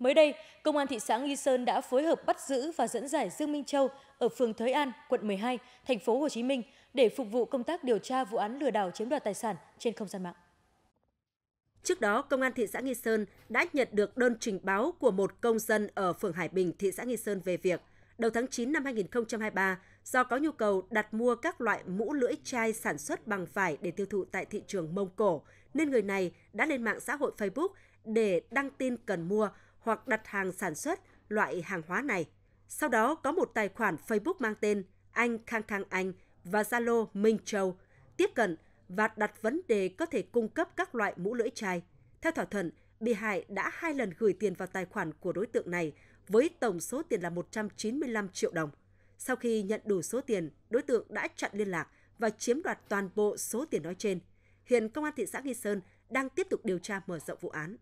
Mới đây, Công an thị xã Nghi Sơn đã phối hợp bắt giữ và dẫn giải Dương Minh Châu ở phường Thới An, quận 12, thành phố Hồ Chí Minh để phục vụ công tác điều tra vụ án lừa đảo chiếm đoạt tài sản trên không gian mạng. Trước đó, Công an thị xã Nghi Sơn đã nhận được đơn trình báo của một công dân ở phường Hải Bình, thị xã Nghi Sơn về việc đầu tháng 9 năm 2023, do có nhu cầu đặt mua các loại mũ lưỡi chai sản xuất bằng vải để tiêu thụ tại thị trường Mông Cổ, nên người này đã lên mạng xã hội Facebook để đăng tin cần mua hoặc đặt hàng sản xuất loại hàng hóa này. Sau đó có một tài khoản Facebook mang tên Anh Khang Khang Anh và Zalo Minh Châu tiếp cận và đặt vấn đề có thể cung cấp các loại mũ lưỡi chai. Theo thỏa thuận, bị hại đã hai lần gửi tiền vào tài khoản của đối tượng này với tổng số tiền là 195 triệu đồng. Sau khi nhận đủ số tiền, đối tượng đã chặn liên lạc và chiếm đoạt toàn bộ số tiền nói trên. Hiện công an thị xã Nghi Sơn đang tiếp tục điều tra mở rộng vụ án.